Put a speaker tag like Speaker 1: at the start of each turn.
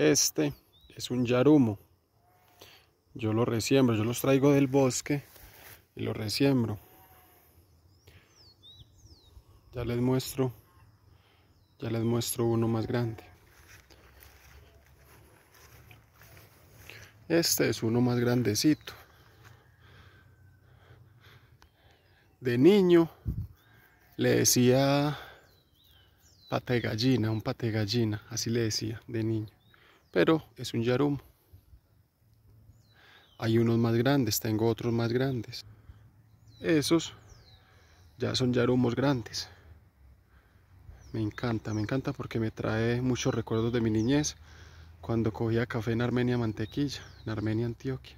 Speaker 1: Este es un yarumo. Yo lo resiembro, yo los traigo del bosque y lo resiembro. Ya les muestro, ya les muestro uno más grande. Este es uno más grandecito. De niño le decía pate gallina, un pate gallina, así le decía de niño pero es un yarum. Hay unos más grandes, tengo otros más grandes. Esos ya son yarumos grandes. Me encanta, me encanta porque me trae muchos recuerdos de mi niñez cuando cogía café en Armenia Mantequilla, en Armenia Antioquia.